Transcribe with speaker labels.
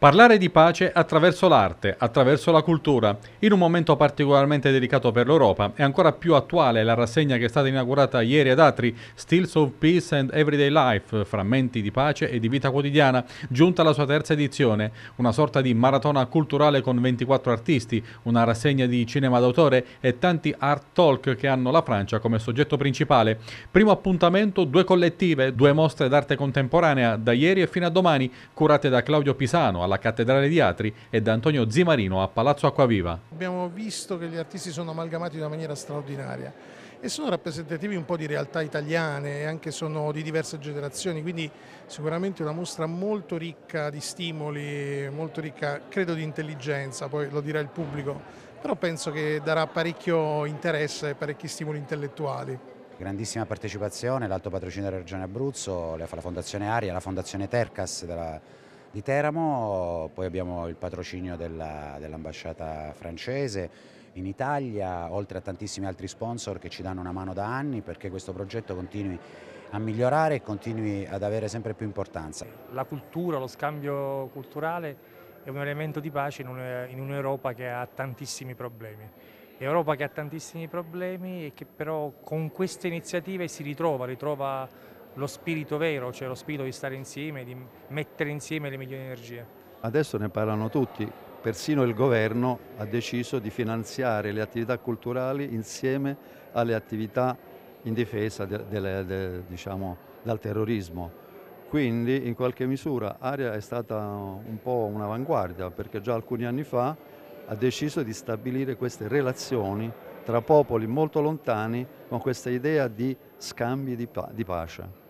Speaker 1: Parlare di pace attraverso l'arte, attraverso la cultura. In un momento particolarmente delicato per l'Europa è ancora più attuale la rassegna che è stata inaugurata ieri ad Atri, Stills of Peace and Everyday Life, frammenti di pace e di vita quotidiana, giunta alla sua terza edizione, una sorta di maratona culturale con 24 artisti, una rassegna di cinema d'autore e tanti art talk che hanno la Francia come soggetto principale. Primo appuntamento, due collettive, due mostre d'arte contemporanea da ieri e fino a domani, curate da Claudio Pisano alla Cattedrale di Atri e da Antonio Zimarino a Palazzo Acquaviva.
Speaker 2: Abbiamo visto che gli artisti sono amalgamati in una maniera straordinaria e sono rappresentativi un po' di realtà italiane e anche sono di diverse generazioni, quindi sicuramente una mostra molto ricca di stimoli, molto ricca credo di intelligenza, poi lo dirà il pubblico, però penso che darà parecchio interesse e parecchi stimoli intellettuali.
Speaker 3: Grandissima partecipazione, l'alto patrocinio della Regione Abruzzo, la Fondazione Aria, la Fondazione Tercas della di Teramo, poi abbiamo il patrocinio dell'ambasciata francese in Italia, oltre a tantissimi altri sponsor che ci danno una mano da anni perché questo progetto continui a migliorare e continui ad avere sempre più importanza.
Speaker 4: La cultura, lo scambio culturale è un elemento di pace in un'Europa che ha tantissimi problemi. Europa che ha tantissimi problemi e che però con queste iniziative si ritrova, ritrova lo spirito vero, cioè lo spirito di stare insieme, di mettere insieme le migliori energie.
Speaker 5: Adesso ne parlano tutti, persino il governo ha deciso di finanziare le attività culturali insieme alle attività in difesa de, de, de, diciamo, dal terrorismo. Quindi in qualche misura Aria è stata un po' un'avanguardia perché già alcuni anni fa ha deciso di stabilire queste relazioni tra popoli molto lontani con questa idea di scambi di, pa di pace.